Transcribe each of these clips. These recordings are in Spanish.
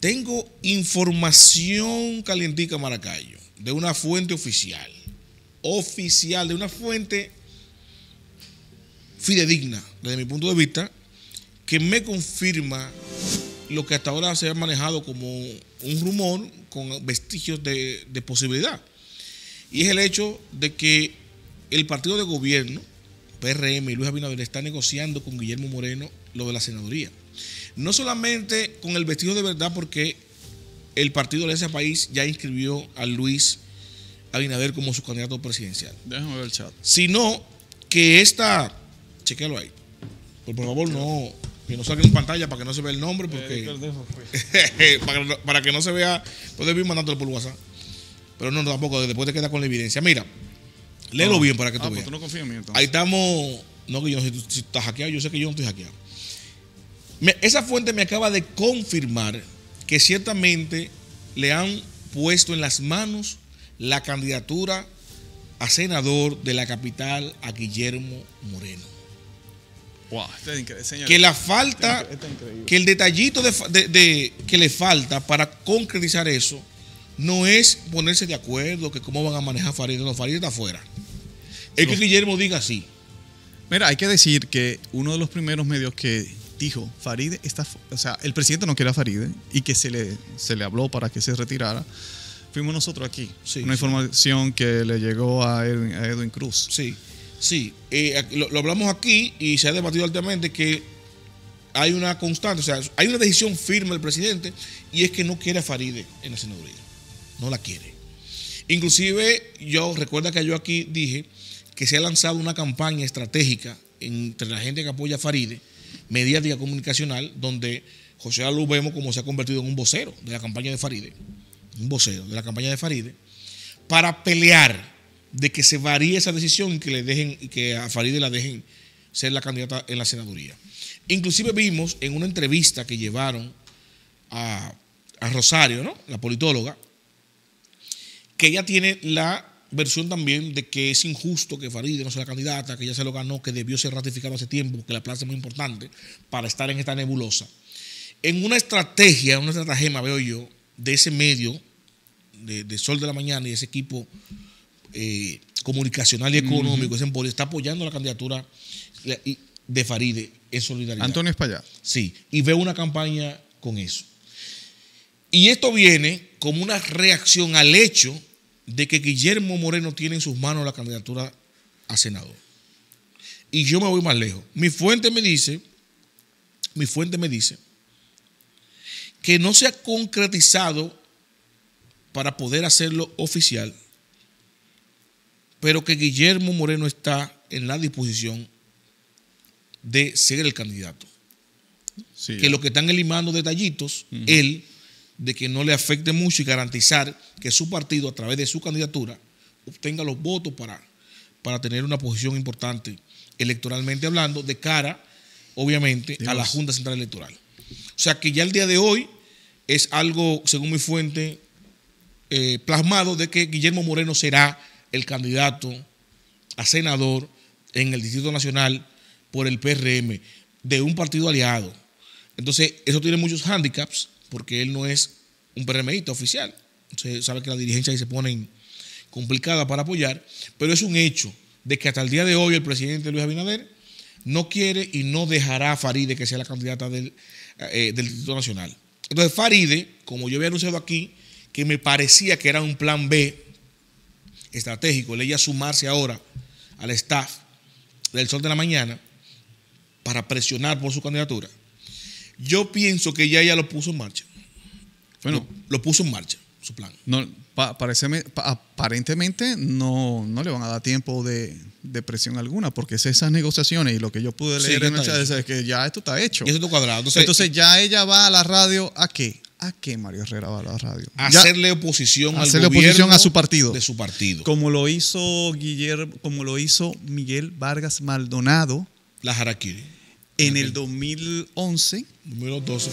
Tengo información calientica Maracayo, de una fuente oficial, oficial, de una fuente fidedigna, desde mi punto de vista, que me confirma lo que hasta ahora se ha manejado como un rumor con vestigios de, de, posibilidad. Y es el hecho de que el partido de gobierno, PRM y Luis Abinader, está negociando con Guillermo Moreno lo de la senaduría. No solamente con el vestido de verdad, porque el partido de ese país ya inscribió a Luis Abinader como su candidato presidencial. Déjame ver el chat. Sino que esta. Chequéalo ahí. por favor, no. Que no salga en pantalla para que no se vea el nombre, eh, para, que no se vea. Puedes ir mandándolo por WhatsApp. Pero no, tampoco. Después te quedas con la evidencia. Mira, léelo ah. bien para que tú ah, pues veas. Ahí estamos. No, que si estás hackeado. Yo sé que yo no estoy hackeado esa fuente me acaba de confirmar que ciertamente le han puesto en las manos la candidatura a senador de la capital a Guillermo Moreno. Wow, este que la falta, este este que el detallito de, que le falta para concretizar eso no es ponerse de acuerdo que cómo van a manejar Farid. No, Farid está afuera. Es que Guillermo diga así. Mira, hay que decir que uno de los primeros medios que dijo, está, o sea, el presidente no quiere a Faride ¿eh? y que se le, se le habló para que se retirara. Fuimos nosotros aquí. una información que le llegó a Edwin, Cruz. Sí, sí. Eh, lo, hablamos aquí y se ha debatido altamente que hay una constante, o sea, hay una decisión firme del presidente y es que no quiere a Faride en la senaduría. No la quiere. Inclusive yo, recuerda que yo aquí dije que se ha lanzado una campaña estratégica entre la gente que apoya a Faride mediática comunicacional, donde José Alú vemos como se ha convertido en un vocero de la campaña de Faride, un vocero de la campaña de Faride, para pelear de que se varíe esa decisión y que le dejen que a Faride la dejen ser la candidata en la senaduría. Inclusive vimos en una entrevista que llevaron a, Rosario, la politóloga, que ella tiene la versión también de que es injusto que Faride no sea la candidata, que ya se lo ganó, que debió ser ratificado hace tiempo, que la plaza es muy importante para estar en esta nebulosa. En una estrategia, una estratagema, veo yo, de ese medio, de, Sol de la Mañana y ese equipo eh, comunicacional y económico, ese está apoyando la candidatura de Faride en solidaridad. Antonio Espallá. Sí, y veo una campaña con eso. Y esto viene como una reacción al hecho de que Guillermo Moreno tiene en sus manos la candidatura a senador. Y yo me voy más lejos. Mi fuente me dice, mi fuente me dice que no se ha concretizado para poder hacerlo oficial, pero que Guillermo Moreno está en la disposición de ser el candidato. que lo que están eliminando detallitos, él de que no le afecte mucho y garantizar que su partido, a través de su candidatura, obtenga los votos para, para tener una posición importante electoralmente hablando, de cara, obviamente, a la Junta Central Electoral. O sea que ya el día de hoy es algo, según mi fuente, eh, plasmado de que Guillermo Moreno será el candidato a senador en el Distrito Nacional por el PRM de un partido aliado. Entonces, eso tiene muchos hándicaps porque él no es un PRMista oficial. Se sabe que la dirigencia ahí se pone complicada para apoyar, pero es un hecho de que hasta el día de hoy el presidente Luis Abinader no quiere y no dejará a Faride que sea la candidata del, eh, eh Nacional. Entonces Faride, como yo había anunciado aquí, que me parecía que era un plan B estratégico, le sumarse ahora al staff del Sol de la Mañana para presionar por su candidatura. Yo pienso que ya ella lo puso en marcha. Bueno, lo, puso en marcha, su plan. No, aparentemente no, le van a dar tiempo de, de presión alguna, porque es esas negociaciones y lo que yo pude leer en el es que ya esto está hecho. eso está cuadrado. Entonces, eh, ya ella va a la radio a qué? ¿A qué Mario Herrera va a la radio? A hacerle oposición a al hacerle oposición a su partido. De su partido. Como lo hizo Guillermo, como lo hizo Miguel Vargas Maldonado. La Jaraquiri en el 2011. Número más o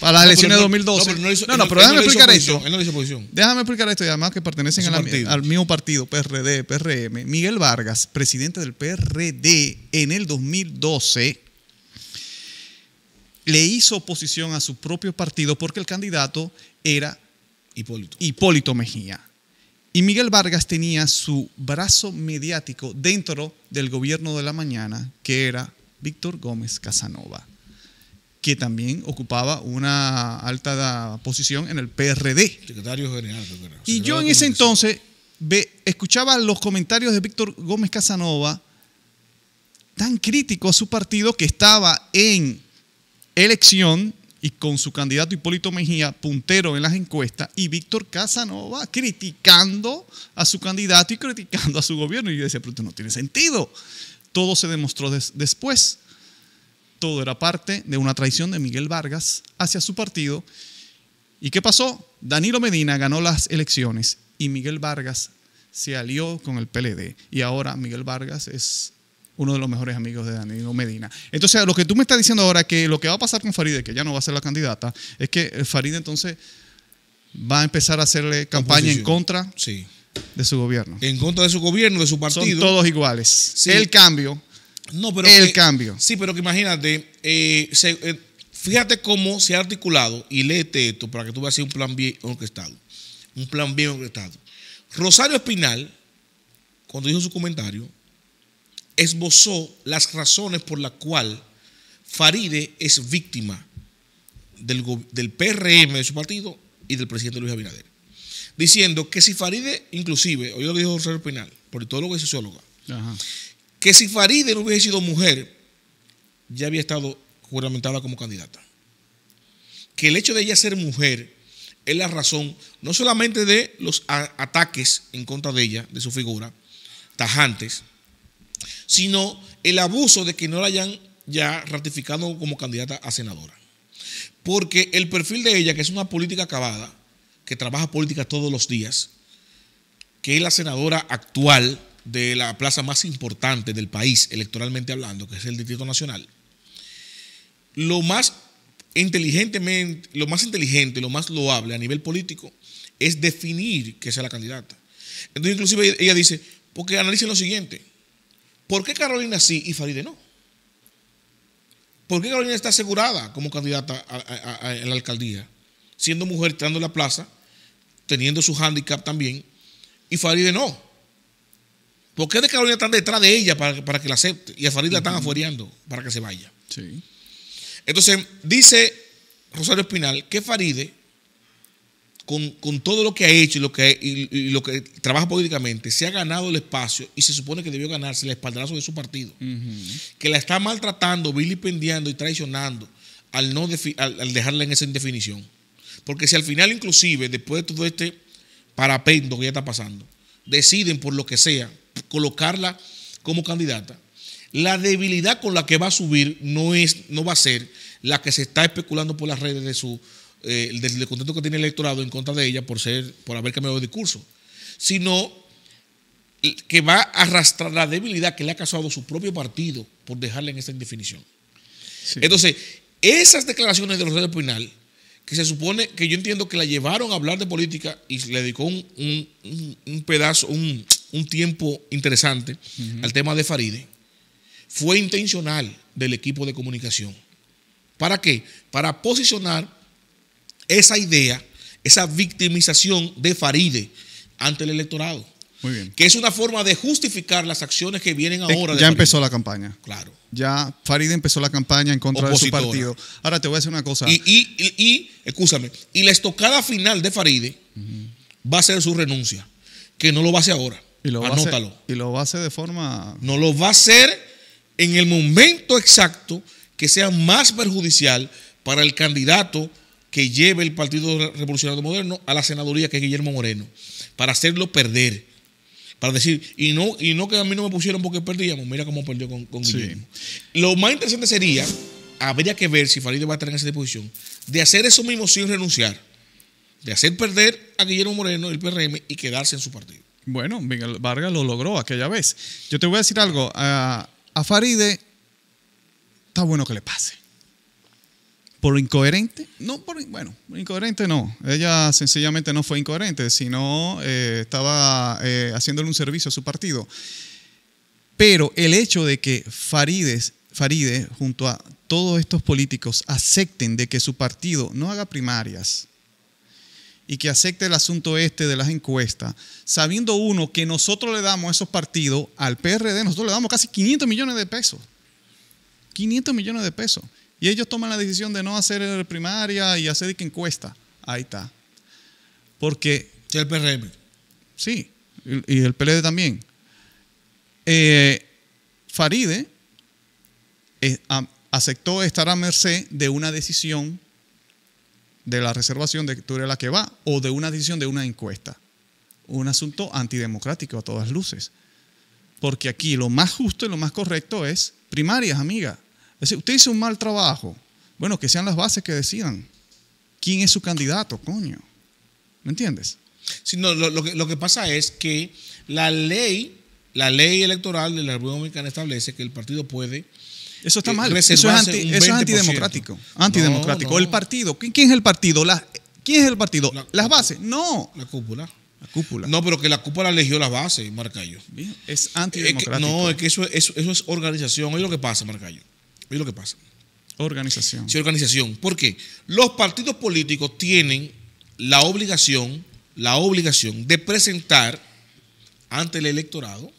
Para las elecciones de 2012. No, no, pero déjame explicar esto. Él no hizo oposición. Déjame explicar esto y además que pertenecen al mismo partido, PRD, PRM. Miguel Vargas, presidente del PRD en el 2012, le hizo oposición a su propio partido porque el candidato era Hipólito, Hipólito Mejía. Y Miguel Vargas tenía su brazo mediático dentro del gobierno de la mañana, que era Víctor Gómez Casanova, que también ocupaba una alta posición en el PRD. Secretario general. y yo en ese entonces escuchaba los comentarios de Víctor Gómez Casanova tan crítico a su partido que estaba en elección y con su candidato Hipólito Mejía puntero en las encuestas y Víctor Casanova criticando a su candidato y criticando a su gobierno. Y yo decía, pero esto no tiene sentido. Todo se demostró después. Todo era parte de una traición de Miguel Vargas hacia su partido. ¿Y qué pasó? Danilo Medina ganó las elecciones y Miguel Vargas se alió con el PLD. Y ahora Miguel Vargas es uno de los mejores amigos de Danilo Medina. Entonces, lo que tú me estás diciendo ahora, que lo que va a pasar con Faride, que ya no va a ser la candidata, es que Faride entonces va a empezar a hacerle campaña en contra. Sí de su gobierno. En contra de su gobierno, de su partido. Son todos iguales. El cambio. No, pero el cambio. Sí, pero que imagínate, eh, eh, fíjate cómo se ha articulado, y léete esto para que tú veas un plan bien orquestado. Un plan bien orquestado. Rosario Espinal, cuando dijo su comentario, esbozó las razones por las cuales Faride es víctima del, del PRM de su partido y del presidente Luis Abinader diciendo que si Faride, inclusive, hoy lo dijo José Pinal, politólogo y socióloga, que si Faride no hubiese sido mujer, ya había estado juramentada como candidata. Que el hecho de ella ser mujer es la razón no solamente de los ataques en contra de ella, de su figura, tajantes, sino el abuso de que no la hayan ya ratificado como candidata a senadora. Porque el perfil de ella, que es una política acabada, que trabaja política todos los días, que es la senadora actual de la plaza más importante del país, electoralmente hablando, que es el Distrito Nacional, lo más inteligentemente, lo más inteligente, lo más loable a nivel político es definir que sea la candidata. Entonces, inclusive ella dice, porque analicen lo siguiente, ¿por qué Carolina sí y Faride no? ¿Por qué Carolina está asegurada como candidata a, la alcaldía, siendo mujer, entrando en la plaza, teniendo su handicap también, y Faride no. ¿Por qué de Carolina están detrás de ella para, que la acepte? Y a Faride la están afuereando para que se vaya. Entonces, dice Rosario Espinal que Faride, con, todo lo que ha hecho y lo que, lo que trabaja políticamente, se ha ganado el espacio y se supone que debió ganarse el espaldarazo de su partido, que la está maltratando, vilipendiando y traicionando al, no al dejarla en esa indefinición. Porque si al final inclusive, después de todo este parapendo que ya está pasando, deciden por lo que sea colocarla como candidata, la debilidad con la que va a subir no, es, no va a ser la que se está especulando por las redes de su, eh, del, que tiene el electorado en contra de ella por, ser, por haber cambiado de discurso, sino que va a arrastrar la debilidad que le ha causado su propio partido por dejarla en esta indefinición. Entonces, esas declaraciones de los redes Pinal que se supone que yo entiendo que la llevaron a hablar de política y le dedicó un, pedazo, un, tiempo interesante al tema de Faride, fue intencional del equipo de comunicación. ¿Para qué? Para posicionar esa idea, esa victimización de Faride ante el electorado bien. Que es una forma de justificar las acciones que vienen ahora. ya empezó la campaña. Claro. Ya Faride empezó la campaña en contra de su partido. Ahora te voy a decir una cosa. Y, y, y, escúchame, y la estocada final de Faride va a ser su renuncia, que no lo va a hacer ahora. Y lo Anótalo. y lo va a hacer de forma... No lo va a hacer en el momento exacto que sea más perjudicial para el candidato que lleve el Partido Revolucionario Moderno a la senaduría, que es Guillermo Moreno, para hacerlo perder para decir, y no, y no que a mí no me pusieron porque perdíamos, mira cómo perdió con, Guillermo. Lo más interesante sería, habría que ver si Farideh va a estar en esa disposición, de hacer eso mismo sin renunciar, de hacer perder a Guillermo Moreno, el PRM, y quedarse en su partido. Bueno, Miguel Vargas lo logró aquella vez. Yo te voy a decir algo, a, a Faride está bueno que le pase. ¿Por incoherente? No, por, bueno, incoherente no. Ella sencillamente no fue incoherente, sino eh, estaba eh, haciéndole un servicio a su partido. Pero el hecho de que Farides, Faride, junto a todos estos políticos, acepten de que su partido no haga primarias y que acepte el asunto este de las encuestas, sabiendo uno que nosotros le damos a esos partidos, al PRD, nosotros le damos casi 500 millones de pesos. 500 millones de pesos. Y ellos toman la decisión de no hacer primaria y hacer que encuesta. Ahí está. Porque... Y el PRM. Sí, y el PLD también. Eh, Faride eh, aceptó estar a merced de una decisión de la reservación de que la que va o de una decisión de una encuesta. Un asunto antidemocrático a todas luces. Porque aquí lo más justo y lo más correcto es primarias, amiga usted hizo un mal trabajo. Bueno, que sean las bases que decidan quién es su candidato, coño. ¿Me entiendes? Sí, lo, que, pasa es que la ley, la ley electoral de la República Dominicana establece que el partido puede. Eso está eh, mal. Eso es, anti, eso es, antidemocrático. Antidemocrático. El partido. ¿Quién, es el partido? ¿Quién es el partido? las bases. No. La cúpula. La cúpula. No, pero que la cúpula eligió las bases, marcallo es antidemocrático. no, es que eso, es organización. Oye lo que pasa, Marcayo Mira lo que pasa. Organización. Sí, organización. ¿Por qué? Los partidos políticos tienen la obligación, la obligación de presentar ante el electorado,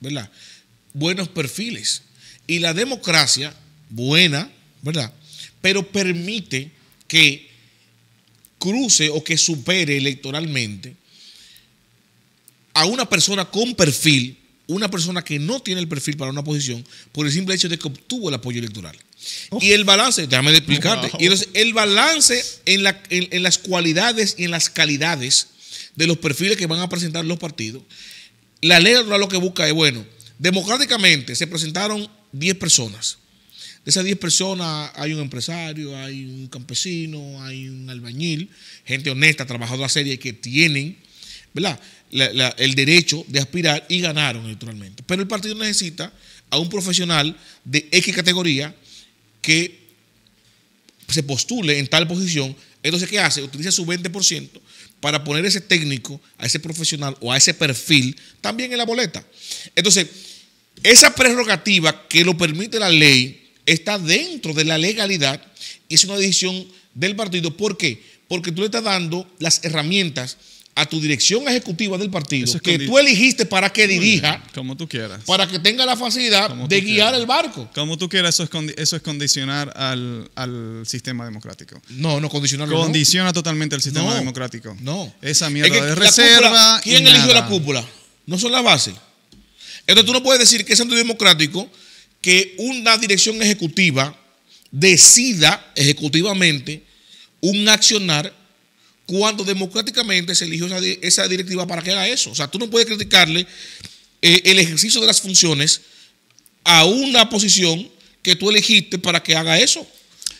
¿verdad? Buenos perfiles. Y la democracia, buena, ¿verdad? Pero permite que cruce o que supere electoralmente a una persona con perfil una persona que no tiene el perfil para una posición por el simple hecho de que obtuvo el apoyo electoral. Oh. Y el balance, déjame explicarte, el balance en, en, las cualidades y en las calidades de los perfiles que van a presentar los partidos, la ley lo que busca es, bueno, democráticamente se presentaron 10 personas. De esas 10 personas hay un empresario, hay un campesino, hay un albañil, gente honesta, trabajadora seria que tienen, ¿verdad? el derecho de aspirar y ganaron electoralmente. Pero el partido necesita a un profesional de X categoría que se postule en tal posición. Entonces, ¿qué hace? Utiliza su 20% para poner ese técnico, a ese profesional o a ese perfil también en la boleta. Entonces, esa prerrogativa que lo permite la ley está dentro de la legalidad y es una decisión del partido. ¿Por qué? Porque tú le estás dando las herramientas a tu dirección ejecutiva del partido, que, tú eligiste para que dirija, como tú quieras, para que tenga la facilidad de guiar el barco. Como tú quieras, eso es, eso es condicionar al, sistema democrático. No, no condicionarlo. Condiciona totalmente el sistema democrático. No. Esa mierda de reserva. ¿Quién eligió la cúpula? No son las bases. Entonces tú no puedes decir que es antidemocrático que una dirección ejecutiva decida ejecutivamente un accionar cuando democráticamente se eligió esa, directiva para que haga eso. O sea, tú no puedes criticarle eh, el ejercicio de las funciones a una posición que tú elegiste para que haga eso.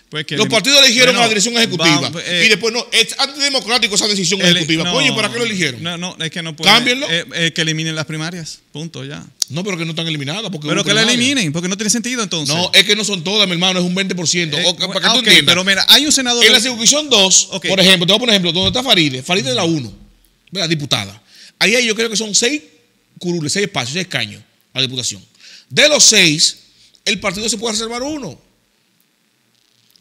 Pues los partidos eligieron a la dirección ejecutiva. Pues, y eh, después no, es antidemocrático esa decisión ejecutiva. Oye, ¿para qué lo eligieron? No, no, es que no pueden. Cámbienlo. Eh, eh, que eliminen las primarias. Punto, ya. No, pero que no están eliminadas. pero que la eliminen, porque no tiene sentido entonces. No, es que no son todas, mi hermano, es un 20%. Eh, para tú ah, Pero mira, hay un senador. En la circunscripción 2, por ejemplo, te voy poner ejemplo, donde está Farideh, Farideh es la 1, la diputada. Ahí hay, yo creo que son 6 curules, 6 espacios, 6 caños a la diputación. De los 6, el partido se puede reservar uno.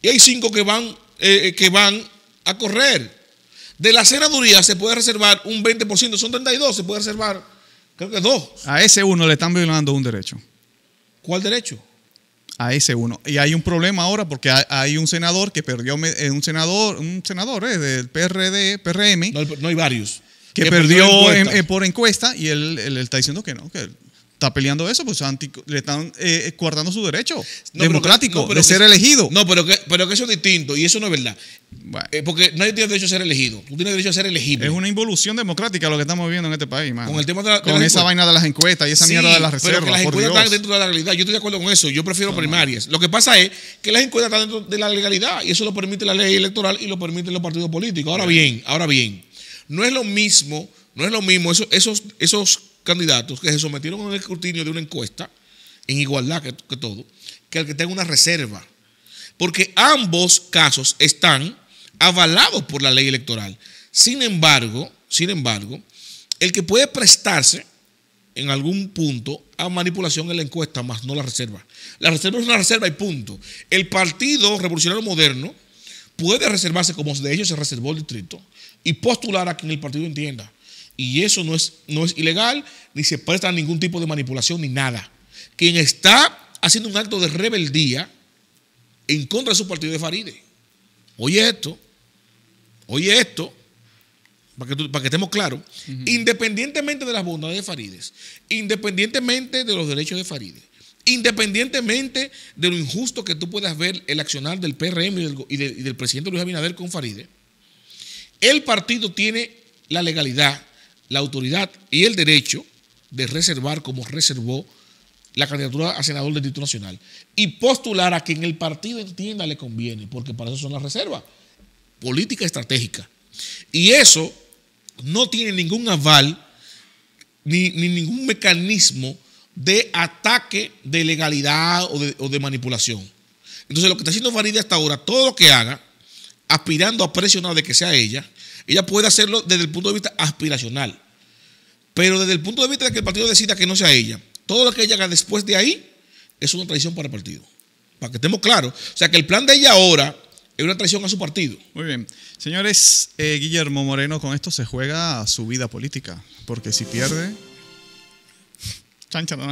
Y hay cinco que van, eh, eh, que van a correr. De la senaduría se puede reservar un 20%, son 32, se puede reservar, creo que dos. A ese uno le están violando un derecho. ¿Cuál derecho? A ese uno. Y hay un problema ahora porque hay un senador que perdió, eh, un senador, un senador del PRD, PRM. No, hay varios. Que, perdió, por encuesta y él, está diciendo que no, que está peleando eso, pues le están eh, guardando eh, su derecho democrático de ser elegido. No, pero que, pero eso es distinto y eso no es verdad. Eh, porque nadie tiene derecho a ser elegido. Tú tienes derecho a ser elegido. Es una involución democrática lo que estamos viviendo en este país, man. Con el tema de Con esa vaina de las encuestas y esa mierda de las reservas. Pero que las encuestas están dentro de la realidad. Yo estoy de acuerdo con eso. Yo prefiero primarias. Lo que pasa es que las encuestas están dentro de la legalidad y eso lo permite la ley electoral y lo permiten los partidos políticos. Ahora bien, ahora bien, no es lo mismo, no es lo mismo esos, esos candidatos que se sometieron a un escrutinio de una encuesta, en igualdad que, todo, que el que tenga una reserva. Porque ambos casos están avalados por la ley electoral. Sin embargo, sin embargo, el que puede prestarse en algún punto a manipulación en la encuesta, más no la reserva. La reserva es una reserva y punto. El Partido Revolucionario Moderno puede reservarse, como de hecho se reservó el distrito, y postular a quien el partido entienda. Y eso no es, no es ilegal, ni se presta ningún tipo de manipulación, ni nada. Quien está haciendo un acto de rebeldía en contra de su partido de Faride. Oye esto, oye esto, para que, para que estemos claros, independientemente de las bondades de Farides, independientemente de los derechos de Faride independientemente de lo injusto que tú puedas ver el accionar del PRM y del, y del presidente Luis Abinader con Faride, el partido tiene la legalidad la autoridad y el derecho de reservar como reservó la candidatura a senador del Distrito Nacional y postular a quien el partido entienda le conviene, porque para eso son las reservas, política estratégica. Y eso no tiene ningún aval ni, ningún mecanismo de ataque de legalidad o de, manipulación. Entonces lo que está haciendo Faride hasta ahora, todo lo que haga, aspirando a presionar de que sea ella, ella puede hacerlo desde el punto de vista aspiracional. Pero desde el punto de vista de que el partido decida que no sea ella, todo lo que ella haga después de ahí es una traición para el partido. Para que estemos claros. O sea, que el plan de ella ahora es una traición a su partido. Muy bien. Señores, eh, Guillermo Moreno, con esto se juega su vida política. Porque si pierde. Chancha, no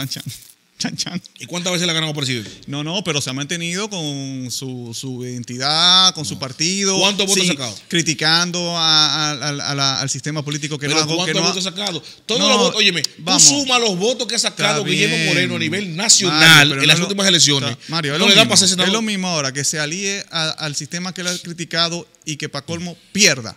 ¿Y cuántas veces la ha ganado presidente? No, no, pero se ha mantenido con su, identidad, con su partido. ¿Cuántos votos ha sacado? Criticando al sistema político que pero no ¿Cuántos votos ha sacado? Todos los votos, óyeme, vamos, tú suma los votos que ha sacado Guillermo Moreno a nivel nacional en las últimas elecciones. Mario, es lo, mismo, es lo mismo ahora, que se alíe al sistema que le ha criticado y que Pacolmo colmo pierda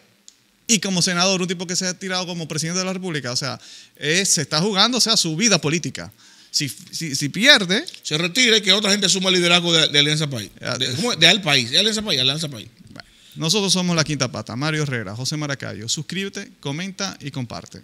y como senador, un tipo que se ha tirado como presidente de la República. O sea, se está jugando, o sea, su vida política. Si, pierde. Se retire que otra gente suma el liderazgo de, Alianza País. Ah, de, Al País. De Alianza País, Alianza País. nosotros somos la quinta pata. Mario Herrera, José Maracayo. Suscríbete, comenta y comparte.